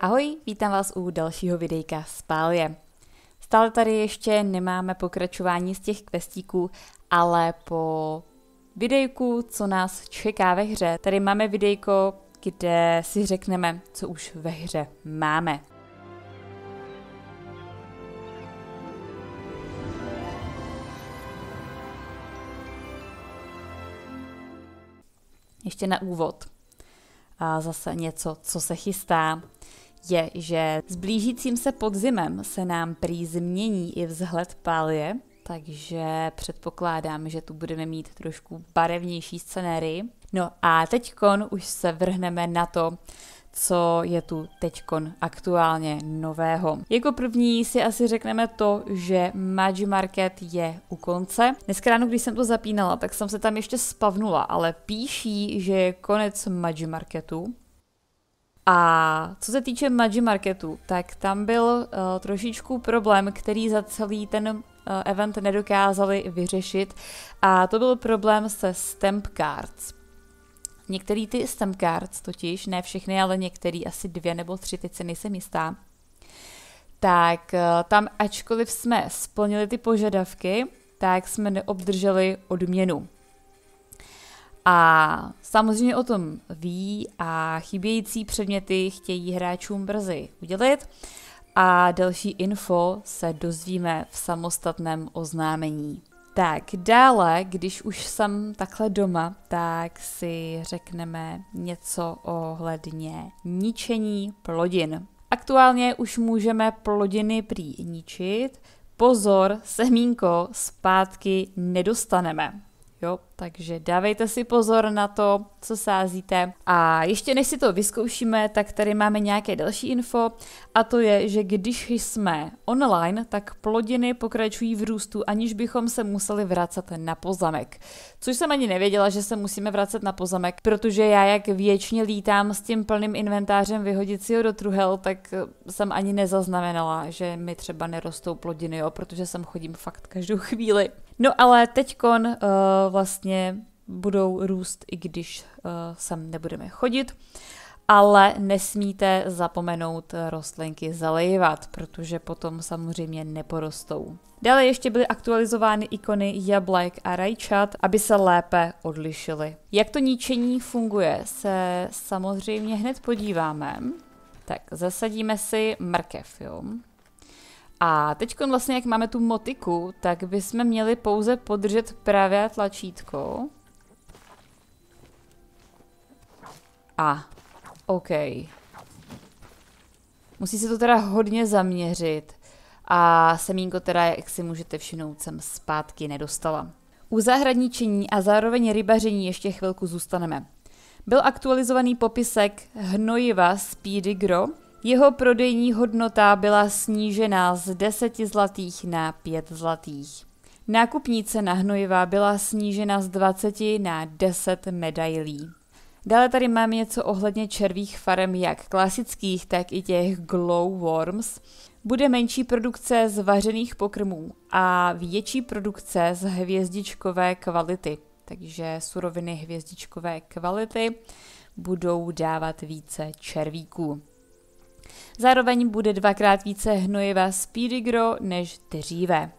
Ahoj, vítám vás u dalšího videjka z Pálie. Stále tady ještě nemáme pokračování z těch questíků, ale po videjku, co nás čeká ve hře, tady máme videjko, kde si řekneme, co už ve hře máme. Ještě na úvod. A zase něco, co se chystá je, že s blížícím se podzimem se nám prý změní i vzhled pálie, takže předpokládám, že tu budeme mít trošku barevnější scenérii. No a teďkon už se vrhneme na to, co je tu teďkon aktuálně nového. Jako první si asi řekneme to, že Magi Market je u konce. Dneska ráno, když jsem to zapínala, tak jsem se tam ještě spavnula, ale píší, že je konec Magi Marketu, a co se týče Magic Marketu, tak tam byl uh, trošičku problém, který za celý ten uh, event nedokázali vyřešit a to byl problém se stamp cards. Některý ty stamp cards totiž, ne všechny, ale některý, asi dvě nebo tři, teď se nejsem jistá, tak uh, tam ačkoliv jsme splnili ty požadavky, tak jsme neobdrželi odměnu. A samozřejmě o tom ví a chybějící předměty chtějí hráčům brzy udělit a další info se dozvíme v samostatném oznámení. Tak dále, když už jsem takhle doma, tak si řekneme něco ohledně ničení plodin. Aktuálně už můžeme plodiny prý ničit, pozor, semínko zpátky nedostaneme jo? Takže dávejte si pozor na to, co sázíte. A ještě než si to vyzkoušíme, tak tady máme nějaké další info a to je, že když jsme online, tak plodiny pokračují v růstu, aniž bychom se museli vracet na pozamek. Což jsem ani nevěděla, že se musíme vracet na pozamek, protože já jak věčně lítám s tím plným inventářem ho do truhel, tak eh, jsem ani nezaznamenala, že mi třeba nerostou plodiny, jo? protože sem chodím fakt každou chvíli. No ale teďkon uh, vlastně budou růst, i když uh, sem nebudeme chodit. Ale nesmíte zapomenout rostlinky zalejvat, protože potom samozřejmě neporostou. Dále ještě byly aktualizovány ikony jablek a rajčat, aby se lépe odlišily. Jak to ničení funguje, se samozřejmě hned podíváme. Tak zasadíme si mrkev, jo. A teď vlastně, jak máme tu motiku, tak bychom měli pouze podržet pravé tlačítko. A, OK. Musí se to teda hodně zaměřit. A semínko teda, jak si můžete všimnout, jsem zpátky nedostala. U zahradničení a zároveň rybaření ještě chvilku zůstaneme. Byl aktualizovaný popisek hnojiva Speedy Grow, jeho prodejní hodnota byla snížena z 10 zlatých na 5 zlatých. Nákupní cena hnojiva byla snížena z 20 na 10 medailí. Dále tady mám něco ohledně červých farem, jak klasických, tak i těch glowworms. Bude menší produkce z vařených pokrmů a větší produkce z hvězdičkové kvality. Takže suroviny hvězdičkové kvality budou dávat více červíků. Zároveň bude dvakrát více hnojiva Speedigro než dříve.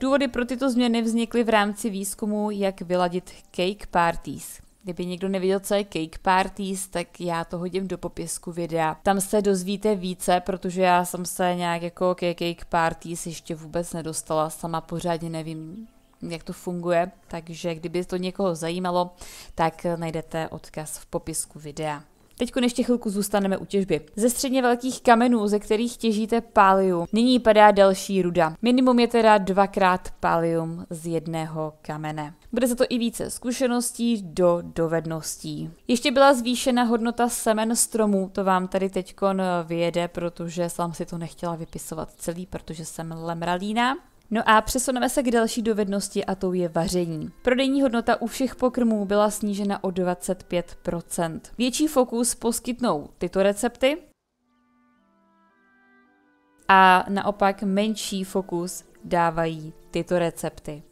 Důvody pro tyto změny vznikly v rámci výzkumu, jak vyladit cake parties. Kdyby někdo nevěděl, co je Cake Parties, tak já to hodím do popisku videa. Tam se dozvíte více, protože já jsem se nějak jako ke Cake Parties ještě vůbec nedostala, sama pořádně nevím, jak to funguje, takže kdyby to někoho zajímalo, tak najdete odkaz v popisku videa. Teď ještě chvilku zůstaneme u těžby. Ze středně velkých kamenů, ze kterých těžíte pálium, nyní padá další ruda. Minimum je teda dvakrát pálium z jedného kamene. Bude za to i více zkušeností do dovedností. Ještě byla zvýšena hodnota semen stromů, to vám tady teďkon vyjede, protože jsem si to nechtěla vypisovat celý, protože jsem lemralína. No a přesuneme se k další dovednosti a tou je vaření. Prodejní hodnota u všech pokrmů byla snížena o 25%. Větší fokus poskytnou tyto recepty a naopak menší fokus dávají tyto recepty.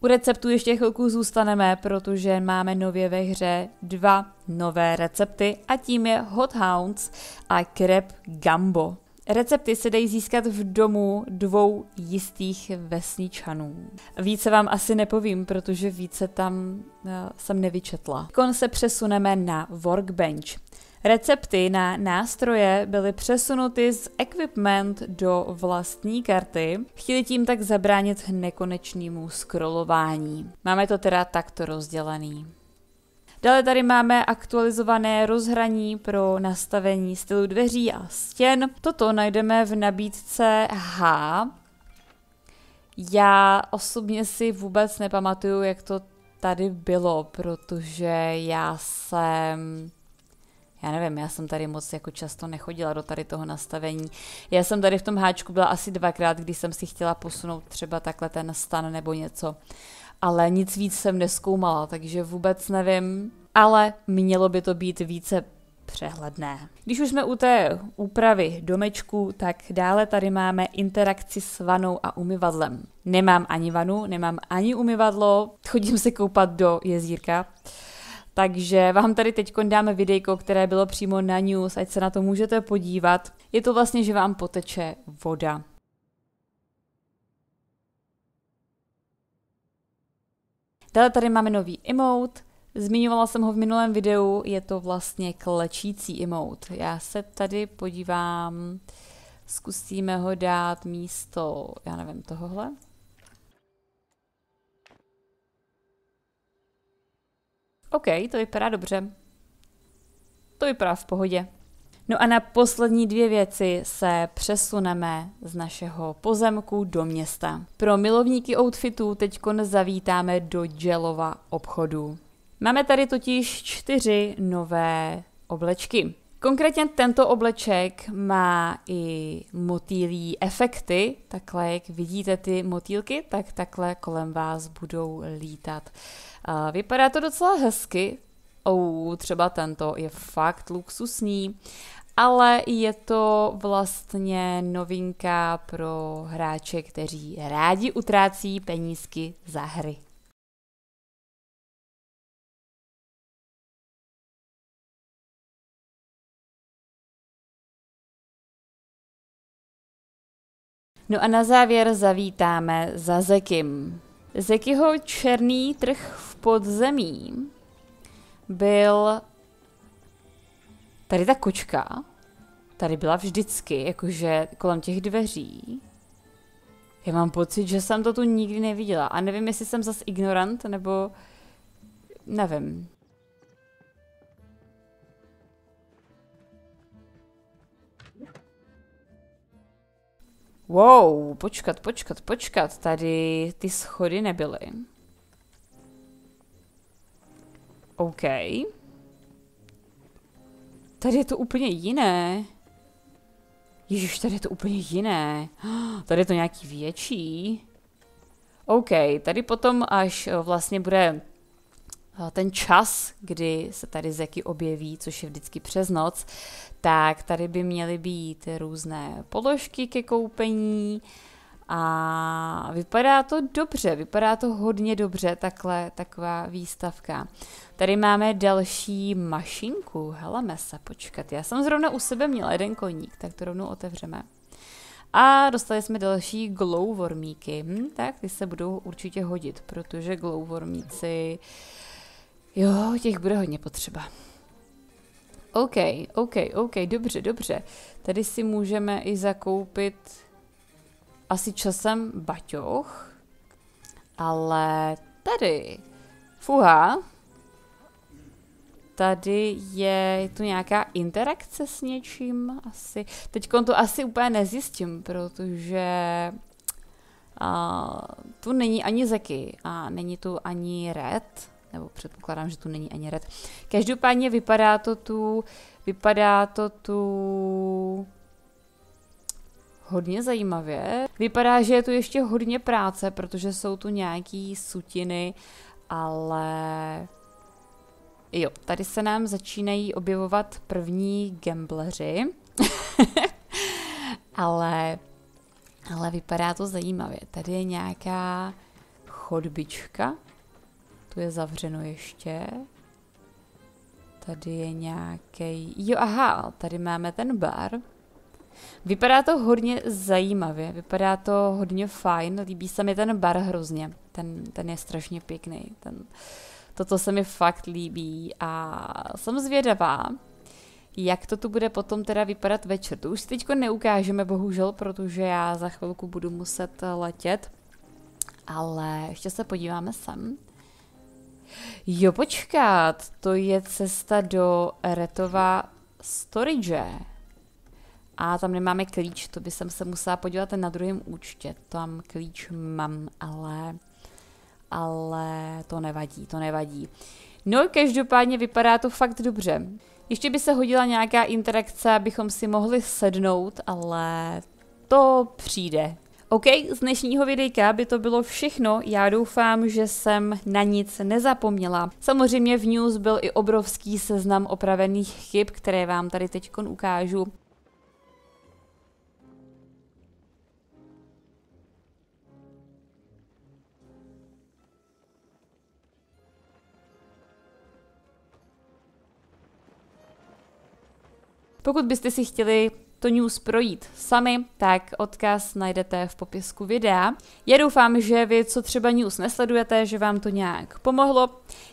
U receptů ještě chvilku zůstaneme, protože máme nově ve hře dva nové recepty a tím je Hot Hounds a Crab Gumbo. Recepty se dají získat v domu dvou jistých vesničanů. Více vám asi nepovím, protože více tam eh, jsem nevyčetla. Kon se přesuneme na workbench. Recepty na nástroje byly přesunuty z equipment do vlastní karty, chtěli tím tak zabránit nekonečnému scrollování. Máme to teda takto rozdělený. Dále tady máme aktualizované rozhraní pro nastavení stylu dveří a stěn. Toto najdeme v nabídce H. Já osobně si vůbec nepamatuju, jak to tady bylo, protože já jsem já nevím, já jsem tady moc jako často nechodila do tady toho nastavení. Já jsem tady v tom háčku byla asi dvakrát, když jsem si chtěla posunout třeba takhle ten stan nebo něco ale nic víc jsem neskoumala, takže vůbec nevím. Ale mělo by to být více přehledné. Když už jsme u té úpravy domečku, tak dále tady máme interakci s vanou a umyvadlem. Nemám ani vanu, nemám ani umyvadlo, chodím se koupat do jezírka. Takže vám tady teď dáme videjko, které bylo přímo na news, ať se na to můžete podívat. Je to vlastně, že vám poteče voda. Dále tady máme nový emote, zmiňovala jsem ho v minulém videu, je to vlastně klečící emote. Já se tady podívám, zkusíme ho dát místo, já nevím, tohohle. OK, to vypadá dobře. To vypadá v pohodě. No a na poslední dvě věci se přesuneme z našeho pozemku do města. Pro milovníky outfitů teď zavítáme do Jellova obchodu. Máme tady totiž čtyři nové oblečky. Konkrétně tento obleček má i motýlí efekty, takhle jak vidíte ty motýlky, tak takhle kolem vás budou lítat. Vypadá to docela hezky, oh, třeba tento je fakt luxusní, ale je to vlastně novinka pro hráče, kteří rádi utrácí penízky za hry. No a na závěr zavítáme za Zekim. Zekyho černý trh v podzemí byl tady ta kočka. Tady byla vždycky, jakože kolem těch dveří. Já mám pocit, že jsem to tu nikdy neviděla. A nevím, jestli jsem zas ignorant, nebo... Nevím. Wow, počkat, počkat, počkat, tady ty schody nebyly. OK. Tady je to úplně jiné. Ježíš, tady je to úplně jiné. Tady je to nějaký větší. OK, tady potom, až eh, vlastně bude eh, ten čas, kdy se tady Zeky objeví, což je vždycky přes noc, tak tady by měly být různé položky ke koupení, a vypadá to dobře, vypadá to hodně dobře, takhle, taková výstavka. Tady máme další mašinku, hele mesa, počkat, já jsem zrovna u sebe měla jeden koník, tak to rovnou otevřeme. A dostali jsme další glowwormíky, hm, tak ty se budou určitě hodit, protože glowwormíci, jo, těch bude hodně potřeba. OK, OK, OK, dobře, dobře. Tady si můžeme i zakoupit asi časem baťoch, ale tady, fuha, tady je, je tu nějaká interakce s něčím asi. Teď to asi úplně nezjistím, protože uh, tu není ani Zeky a není tu ani Red, nebo předpokládám, že tu není ani Red. Každopádně vypadá to tu, vypadá to tu hodně zajímavě. Vypadá, že je tu ještě hodně práce, protože jsou tu nějaký sutiny, ale jo, tady se nám začínají objevovat první gambleři. ale, ale vypadá to zajímavě. Tady je nějaká chodbička. Tu je zavřeno ještě. Tady je nějaký. Jo, aha, tady máme ten bar. Vypadá to hodně zajímavě, vypadá to hodně fajn, líbí se mi ten bar hrozně, ten, ten je strašně pěkný, ten, toto se mi fakt líbí a jsem zvědavá, jak to tu bude potom teda vypadat večer. To už si teďko neukážeme, bohužel, protože já za chvilku budu muset letět, ale ještě se podíváme sem. Jo, počkat, to je cesta do Retova Storage. A tam nemáme klíč, to by jsem se musela podívat na druhém účtě. Tam klíč mám, ale, ale to nevadí, to nevadí. No, každopádně vypadá to fakt dobře. Ještě by se hodila nějaká interakce, abychom si mohli sednout, ale to přijde. OK, z dnešního videjka by to bylo všechno. Já doufám, že jsem na nic nezapomněla. Samozřejmě v news byl i obrovský seznam opravených chyb, které vám tady teď ukážu. Pokud byste si chtěli to news projít sami, tak odkaz najdete v popisku videa. Já doufám, že vy, co třeba news nesledujete, že vám to nějak pomohlo.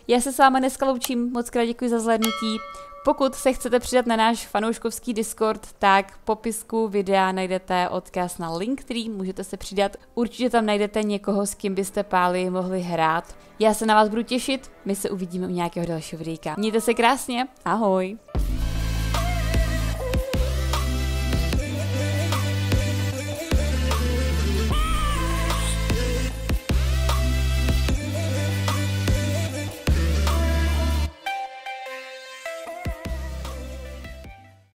Já se s vámi dneska loučím, moc krát děkuji za zhlédnutí. Pokud se chcete přidat na náš fanouškovský Discord, tak v popisku videa najdete odkaz na link, který můžete se přidat. Určitě tam najdete někoho, s kým byste páli mohli hrát. Já se na vás budu těšit, my se uvidíme u nějakého dalšího videa. Mějte se krásně, ahoj!